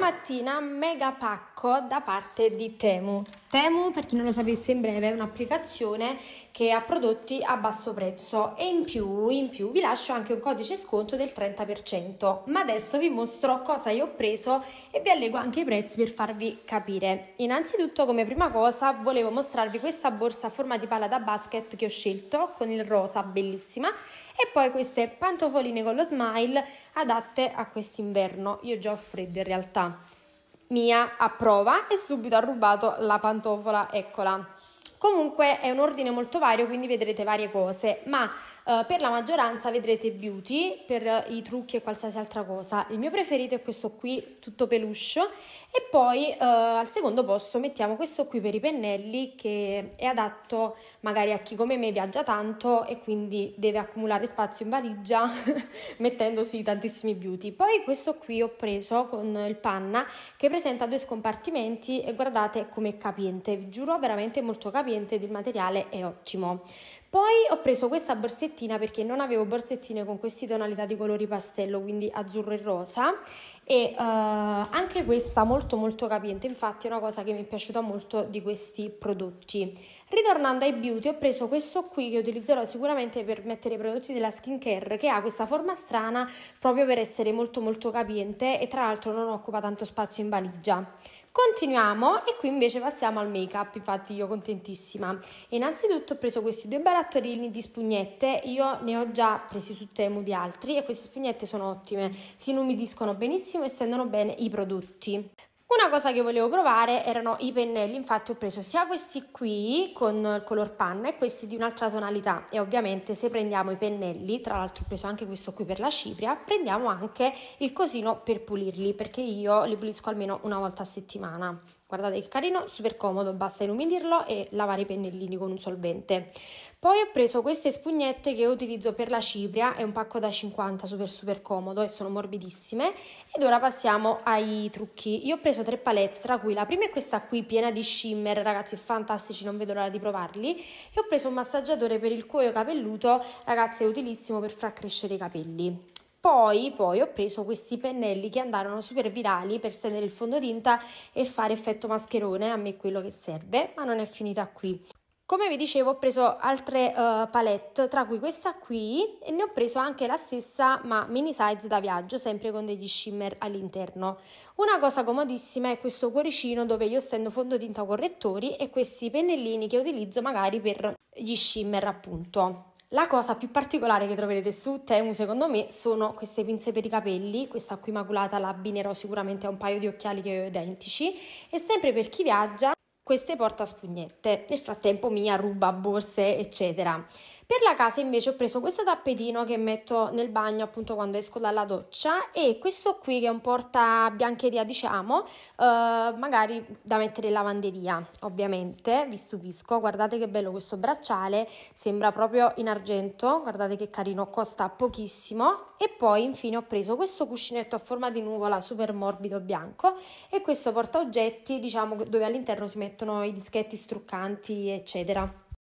mattina mega pacco da parte di Temu. Temu, per chi non lo sapesse in breve, è un'applicazione che ha prodotti a basso prezzo e in più, in più vi lascio anche un codice sconto del 30%. Ma adesso vi mostro cosa io ho preso e vi allego anche i prezzi per farvi capire. Innanzitutto, come prima cosa, volevo mostrarvi questa borsa a forma di palla da basket che ho scelto con il rosa bellissima e poi queste pantofoline con lo smile adatte a quest'inverno. Io già ho freddo in realtà mia a prova e subito ha rubato la pantofola, eccola. Comunque è un ordine molto vario, quindi vedrete varie cose, ma eh, per la maggioranza vedrete beauty, per i trucchi e qualsiasi altra cosa. Il mio preferito è questo qui, tutto peluche. E poi uh, al secondo posto mettiamo questo qui per i pennelli che è adatto magari a chi come me viaggia tanto e quindi deve accumulare spazio in valigia mettendosi tantissimi beauty. Poi questo qui ho preso con il panna che presenta due scompartimenti e guardate come è capiente, vi giuro veramente molto capiente ed il materiale è ottimo. Poi ho preso questa borsettina perché non avevo borsettine con queste tonalità di colori pastello, quindi azzurro e rosa e uh, anche questa molto molto capiente, infatti è una cosa che mi è piaciuta molto di questi prodotti. Ritornando ai beauty ho preso questo qui che utilizzerò sicuramente per mettere i prodotti della skincare che ha questa forma strana proprio per essere molto molto capiente e tra l'altro non occupa tanto spazio in valigia. Continuiamo e qui invece passiamo al make up, infatti io contentissima. Innanzitutto ho preso questi due barattolini di spugnette, io ne ho già presi su Temu di altri e queste spugnette sono ottime, si inumidiscono benissimo e stendono bene i prodotti. Una cosa che volevo provare erano i pennelli, infatti ho preso sia questi qui con il color panna e questi di un'altra tonalità e ovviamente se prendiamo i pennelli, tra l'altro ho preso anche questo qui per la cipria, prendiamo anche il cosino per pulirli perché io li pulisco almeno una volta a settimana. Guardate che carino, super comodo, basta inumidirlo e lavare i pennellini con un solvente. Poi ho preso queste spugnette che utilizzo per la cipria, è un pacco da 50, super super comodo e sono morbidissime. Ed ora passiamo ai trucchi. Io ho preso tre palette, tra cui la prima è questa qui piena di shimmer, ragazzi fantastici, non vedo l'ora di provarli. E ho preso un massaggiatore per il cuoio capelluto, ragazzi è utilissimo per far crescere i capelli. Poi, poi ho preso questi pennelli che andarono super virali per stendere il fondotinta e fare effetto mascherone, a me quello che serve, ma non è finita qui. Come vi dicevo ho preso altre uh, palette, tra cui questa qui, e ne ho preso anche la stessa ma mini size da viaggio, sempre con degli shimmer all'interno. Una cosa comodissima è questo cuoricino dove io stendo fondotinta correttori e questi pennellini che utilizzo magari per gli shimmer appunto. La cosa più particolare che troverete su Temu secondo me sono queste pinze per i capelli, questa qui maculata la abbinerò sicuramente a un paio di occhiali che ho identici e sempre per chi viaggia queste porta spugnette, nel frattempo mia ruba borse eccetera. Per la casa invece ho preso questo tappetino che metto nel bagno appunto quando esco dalla doccia e questo qui che è un porta biancheria diciamo, eh, magari da mettere in lavanderia ovviamente, vi stupisco, guardate che bello questo bracciale, sembra proprio in argento, guardate che carino, costa pochissimo e poi infine ho preso questo cuscinetto a forma di nuvola super morbido bianco e questo porta oggetti diciamo dove all'interno si mettono i dischetti struccanti eccetera